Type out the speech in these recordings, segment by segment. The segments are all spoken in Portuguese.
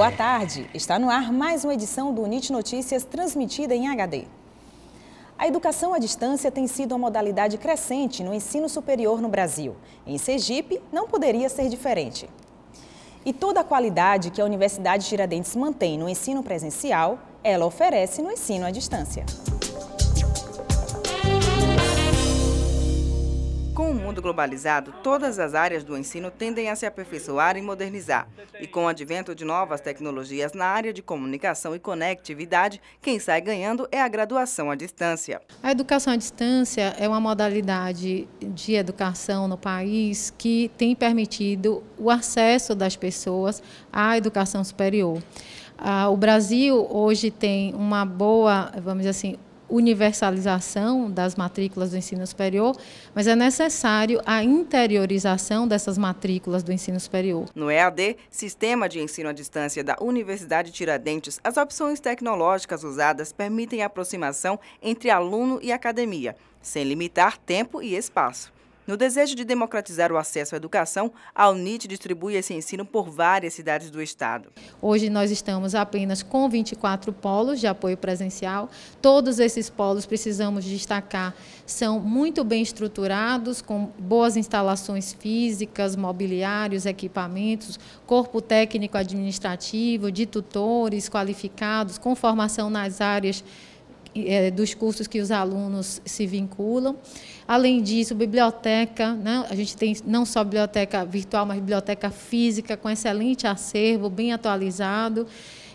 Boa tarde. Está no ar mais uma edição do NIT Notícias transmitida em HD. A educação à distância tem sido uma modalidade crescente no ensino superior no Brasil. Em Sergipe, não poderia ser diferente. E toda a qualidade que a Universidade Tiradentes mantém no ensino presencial, ela oferece no ensino à distância. mundo globalizado, todas as áreas do ensino tendem a se aperfeiçoar e modernizar. E com o advento de novas tecnologias na área de comunicação e conectividade, quem sai ganhando é a graduação à distância. A educação à distância é uma modalidade de educação no país que tem permitido o acesso das pessoas à educação superior. Ah, o Brasil hoje tem uma boa, vamos dizer assim, universalização das matrículas do ensino superior, mas é necessário a interiorização dessas matrículas do ensino superior. No EAD, Sistema de Ensino à Distância da Universidade Tiradentes, as opções tecnológicas usadas permitem a aproximação entre aluno e academia, sem limitar tempo e espaço. No desejo de democratizar o acesso à educação, a UNIT distribui esse ensino por várias cidades do estado. Hoje nós estamos apenas com 24 polos de apoio presencial. Todos esses polos, precisamos destacar, são muito bem estruturados, com boas instalações físicas, mobiliários, equipamentos, corpo técnico administrativo, de tutores qualificados, com formação nas áreas é, dos cursos que os alunos se vinculam. Além disso, biblioteca, né? a gente tem não só biblioteca virtual, mas biblioteca física, com excelente acervo, bem atualizado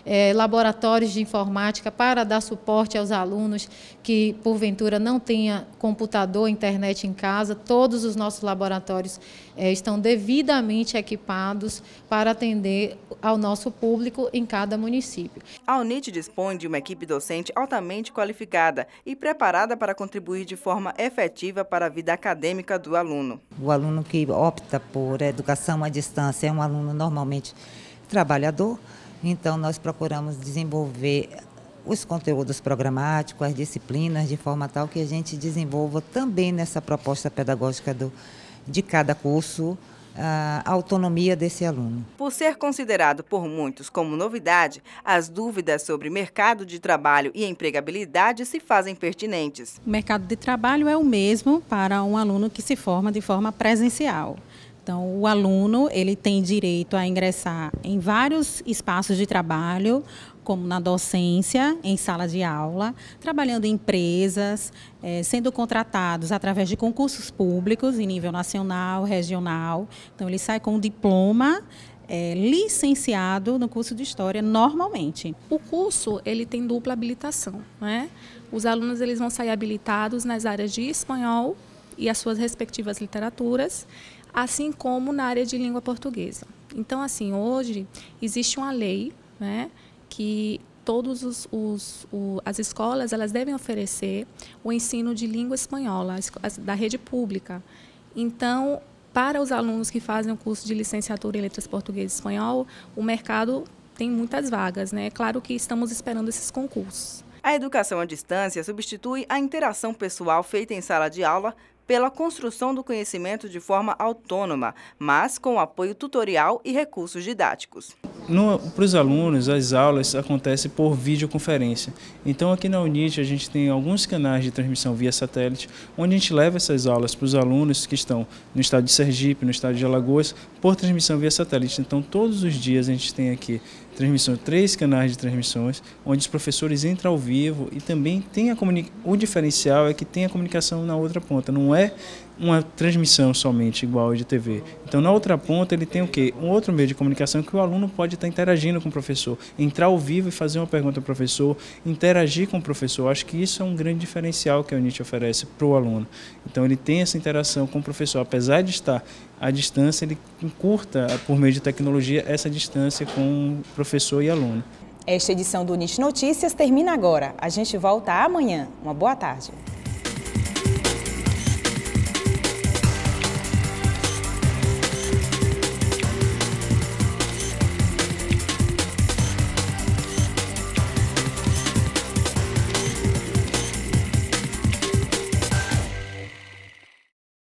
é, laboratórios de informática para dar suporte aos alunos que, porventura, não tenha computador, internet em casa. Todos os nossos laboratórios é, estão devidamente equipados para atender ao nosso público em cada município. A UNIT dispõe de uma equipe docente altamente qualificada e preparada para contribuir de forma efetiva para a vida acadêmica do aluno. O aluno que opta por educação à distância é um aluno normalmente trabalhador, então, nós procuramos desenvolver os conteúdos programáticos, as disciplinas, de forma tal que a gente desenvolva também nessa proposta pedagógica do, de cada curso a autonomia desse aluno. Por ser considerado por muitos como novidade, as dúvidas sobre mercado de trabalho e empregabilidade se fazem pertinentes. O mercado de trabalho é o mesmo para um aluno que se forma de forma presencial. Então, o aluno ele tem direito a ingressar em vários espaços de trabalho, como na docência, em sala de aula, trabalhando em empresas, é, sendo contratados através de concursos públicos em nível nacional, regional. Então, ele sai com um diploma é, licenciado no curso de História normalmente. O curso ele tem dupla habilitação, né? Os alunos eles vão sair habilitados nas áreas de espanhol e as suas respectivas literaturas, assim como na área de língua portuguesa. Então, assim, hoje existe uma lei né, que todas os, os as escolas elas devem oferecer o ensino de língua espanhola as, da rede pública. Então, para os alunos que fazem o curso de licenciatura em letras português e espanhol, o mercado tem muitas vagas, né? É claro que estamos esperando esses concursos. A educação à distância substitui a interação pessoal feita em sala de aula pela construção do conhecimento de forma autônoma, mas com apoio tutorial e recursos didáticos. Para os alunos, as aulas acontecem por videoconferência. Então, aqui na Unite, a gente tem alguns canais de transmissão via satélite, onde a gente leva essas aulas para os alunos que estão no estado de Sergipe, no estado de Alagoas, por transmissão via satélite. Então, todos os dias a gente tem aqui transmissão, três canais de transmissões, onde os professores entram ao vivo e também tem a comunicação. O diferencial é que tem a comunicação na outra ponta, não é é uma transmissão somente igual de TV. Então, na outra ponta, ele tem o quê? Um outro meio de comunicação que o aluno pode estar interagindo com o professor, entrar ao vivo e fazer uma pergunta ao professor, interagir com o professor. Acho que isso é um grande diferencial que a Unite oferece para o aluno. Então, ele tem essa interação com o professor, apesar de estar à distância, ele encurta, por meio de tecnologia, essa distância com o professor e aluno. Esta edição do Unite Notícias termina agora. A gente volta amanhã. Uma boa tarde.